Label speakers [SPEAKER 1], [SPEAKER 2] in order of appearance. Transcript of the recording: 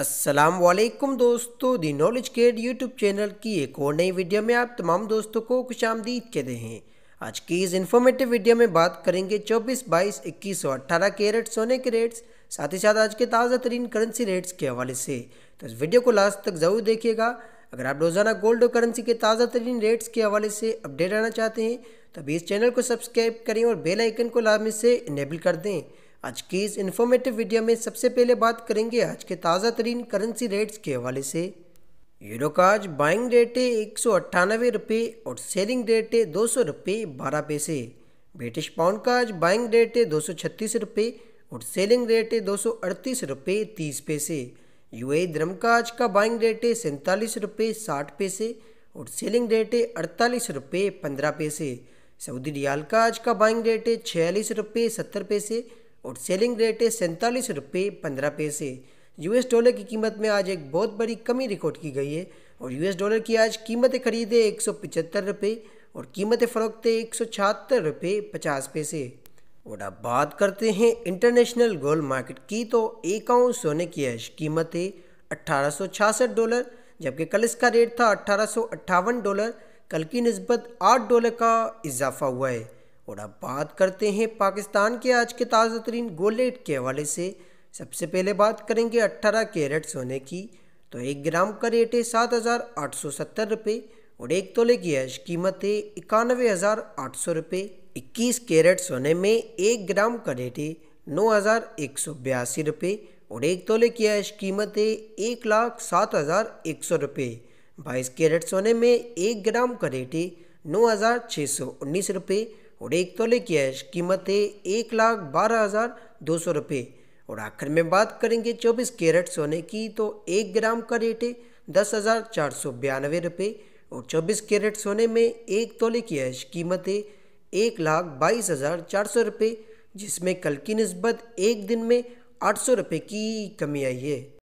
[SPEAKER 1] असलम दोस्तों the knowledge केड YouTube channel की एक और नई वीडियो में आप तमाम दोस्तों को खुश आमदीद कहते हैं आज की इस इन्फॉर्मेटिव वीडियो में बात करेंगे 24, 22, 21 और 18 कैरेट सोने के रेट्स साथ ही साथ आज के ताज़ा तरीन करेंसी रेट्स के हवाले से तो इस वीडियो को लास्ट तक ज़रूर देखिएगा अगर आप रोज़ाना गोल्ड और करेंसी के ताज़ा तरीन रेट्स के हवाले से अपडेट रहना चाहते हैं तभी इस चैनल को सब्सक्राइब करें और बेलाइकन को लाभ से इनेबल कर दें आज की इस इन्फॉर्मेटिव वीडियो में सबसे पहले बात करेंगे आज के ताज़ा तरीन करेंसी रेट्स के हवाले से यूरो का आज बाइंग रेट है एक सौ अट्ठानवे रुपये और सेलिंग रेट है दो सौ रुपये बारह पैसे ब्रिटिश पाउंड का आज बाइंग रेट है दो सौ छत्तीस रुपये और सेलिंग रेट है दो सौ अड़तीस रुपये तीस पैसे यू ए e द्रम का आज का बाइंग रेट है सैंतालीस रुपये साठ पैसे और सेलिंग रेट है अड़तालीस रुपये पंद्रह पैसे सऊदी रियाल का आज का बाइंग रेट है छियालीस रुपये सत्तर पैसे और सेलिंग रेट है सैंतालीस रुपये पंद्रह पैसे यूएस डॉलर की कीमत में आज एक बहुत बड़ी कमी रिकॉर्ड की गई है और यूएस डॉलर की आज कीमतें खरीदे एक सौ पचहत्तर रुपये और कीमतें फ़रोख्तें एक सौ छहत्तर रुपये पचास पैसे और अब बात करते हैं इंटरनेशनल गोल्ड मार्केट की तो एक आउंस सोने की आज कीमत है अट्ठारह डॉलर जबकि कल इसका रेट था अट्ठारह सौ अट्ठावन डॉलर कल की नस्बत आठ डॉलर का इजाफा हुआ है और अब बात करते हैं पाकिस्तान के आज के ताज़ा तरीन गोलेट के हवाले से सबसे पहले बात करेंगे 18 कैरेट सोने की तो एक ग्राम का रेट है सात हज़ार आठ सौ सत्तर रुपये और एक तोले की ऐश कीमत है इक्यानवे हज़ार आठ सौ रुपये इक्कीस कैरेट सोने में एक ग्राम का रेट है नौ हज़ार एक सौ बयासी रुपये और एक तोले की ऐश कीमत है एक लाख सात हज़ार एक सौ रुपये बाईस कैरेट सोने में एक ग्राम का रेट है नौ हज़ार छः सौ उन्नीस रुपये और एक तोले कैश कीमत है एक लाख बारह हज़ार दो सौ रुपये और आखिर में बात करेंगे चौबीस कैरेट सोने की तो एक ग्राम का रेट है दस हज़ार चार सौ बयानवे रुपये और चौबीस कैरेट सोने में एक तोले कैश कीमत है एक लाख बाईस हज़ार चार सौ रुपये जिसमें कल की नस्बत एक दिन में आठ सौ रुपये की कमी आई है